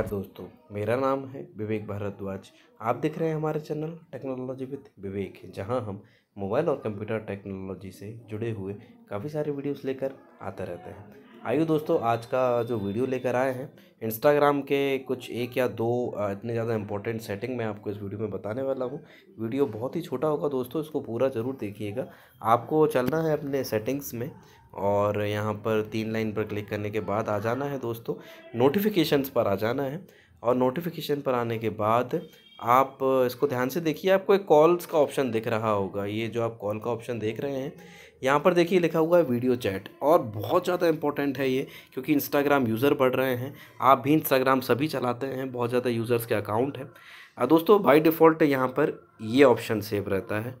नमस्कार दोस्तों मेरा नाम है विवेक भारद्वाज आप देख रहे हैं हमारे चैनल टेक्नोलॉजी विद विवेक जहां हम मोबाइल और कंप्यूटर टेक्नोलॉजी से जुड़े हुए काफ़ी सारे वीडियोस लेकर आते रहते हैं आइए दोस्तों आज का जो वीडियो लेकर आए हैं इंस्टाग्राम के कुछ एक या दो इतने ज़्यादा इंपॉर्टेंट सेटिंग मैं आपको इस वीडियो में बताने वाला हूँ वीडियो बहुत ही छोटा होगा दोस्तों इसको पूरा ज़रूर देखिएगा आपको चलना है अपने सेटिंग्स में और यहाँ पर तीन लाइन पर क्लिक करने के बाद आ जाना है दोस्तों नोटिफिकेशन पर आ जाना है और नोटिफिकेशन पर आने के बाद आप इसको ध्यान से देखिए आपको एक कॉल्स का ऑप्शन दिख रहा होगा ये जो आप कॉल का ऑप्शन देख रहे हैं यहाँ पर देखिए लिखा हुआ है वीडियो चैट और बहुत ज़्यादा इंपॉर्टेंट है ये क्योंकि इंस्टाग्राम यूज़र बढ़ रहे हैं आप भी इंस्टाग्राम सभी चलाते हैं बहुत ज़्यादा यूज़र्स के अकाउंट हैं दोस्तों बाई डिफ़ॉल्ट यहाँ पर ये ऑप्शन सेव रहता है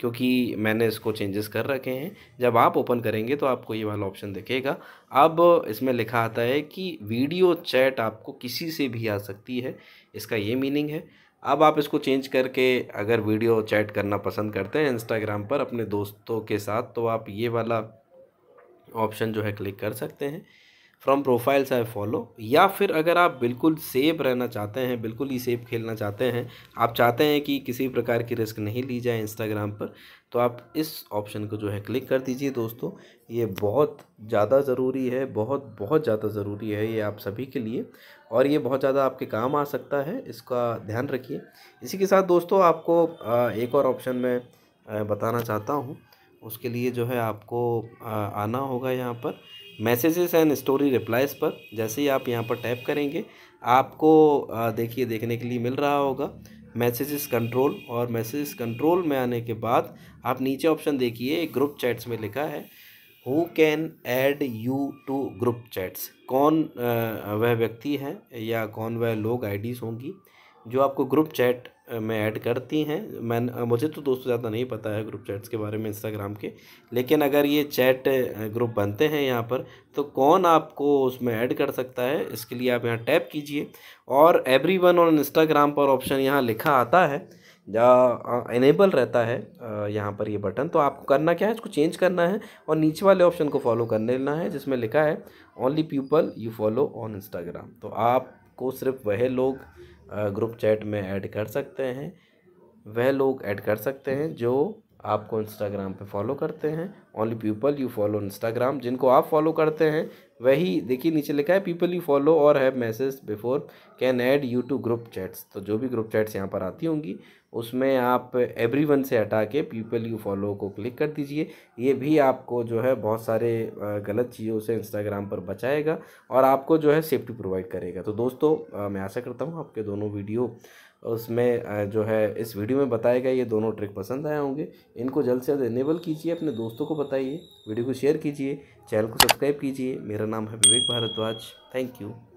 क्योंकि मैंने इसको चेंजेस कर रखे हैं जब आप ओपन करेंगे तो आपको ये वाला ऑप्शन दिखेगा अब इसमें लिखा आता है कि वीडियो चैट आपको किसी से भी आ सकती है इसका ये मीनिंग है अब आप इसको चेंज करके अगर वीडियो चैट करना पसंद करते हैं इंस्टाग्राम पर अपने दोस्तों के साथ तो आप ये वाला ऑप्शन जो है क्लिक कर सकते हैं फ्रॉम प्रोफाइल्स आई फॉलो या फिर अगर आप बिल्कुल सेफ रहना चाहते हैं बिल्कुल ही सेफ खेलना चाहते हैं आप चाहते हैं कि किसी प्रकार की रिस्क नहीं ली जाए इंस्टाग्राम पर तो आप इस ऑप्शन को जो है क्लिक कर दीजिए दोस्तों ये बहुत ज़्यादा ज़रूरी है बहुत बहुत ज़्यादा ज़रूरी है ये आप सभी के लिए और ये बहुत ज़्यादा आपके काम आ सकता है इसका ध्यान रखिए इसी के साथ दोस्तों आपको एक और ऑप्शन मैं बताना चाहता हूँ उसके लिए जो है आपको आना होगा यहाँ पर मैसेजेस एंड स्टोरी रिप्लाइज पर जैसे ही आप यहाँ पर टैप करेंगे आपको देखिए देखने के लिए मिल रहा होगा मैसेजेस कंट्रोल और मैसेजेस कंट्रोल में आने के बाद आप नीचे ऑप्शन देखिए ग्रुप चैट्स में लिखा है who can add you to group chats कौन वह व्यक्ति हैं या कौन वह लोग आईडीज़ होंगी जो आपको ग्रुप चैट में ऐड करती हैं मैं मुझे तो दोस्तों ज़्यादा नहीं पता है ग्रुप चैट्स के बारे में इंस्टाग्राम के लेकिन अगर ये चैट ग्रुप बनते हैं यहाँ पर तो कौन आपको उसमें ऐड कर सकता है इसके लिए आप यहाँ टैप कीजिए और एवरी वन ऑन इंस्टाग्राम पर ऑप्शन यहाँ लिखा आता है इनेबल रहता है यहाँ पर ये यह बटन तो आपको करना क्या है इसको चेंज करना है और नीचे वाले ऑप्शन को फॉलो कर लेना है जिसमें लिखा है only people you follow on Instagram तो आपको सिर्फ वह लोग ग्रुप चैट में ऐड कर सकते हैं वह लोग ऐड कर सकते हैं जो आपको इंस्टाग्राम पे फॉलो करते हैं only people you follow Instagram जिनको आप फॉलो करते हैं वही देखिए नीचे लिखा है पीपल यू फॉलो और have message before can add you to group chats तो जो भी ग्रुप चैट्स यहाँ पर आती होंगी उसमें आप एवरी वन से हटा के पीपल यू फॉलो को क्लिक कर दीजिए ये भी आपको जो है बहुत सारे गलत चीज़ों से इंस्टाग्राम पर बचाएगा और आपको जो है सेफ्टी प्रोवाइड करेगा तो दोस्तों मैं आशा करता हूँ आपके दोनों वीडियो उसमें जो है इस वीडियो में बताएगा ये दोनों ट्रिक पसंद आए होंगे इनको जल्द से जल्द इनेबल कीजिए अपने दोस्तों को बताइए वीडियो को शेयर कीजिए चैनल को सब्सक्राइब कीजिए मेरा नाम है विवेक भारद्वाज थैंक यू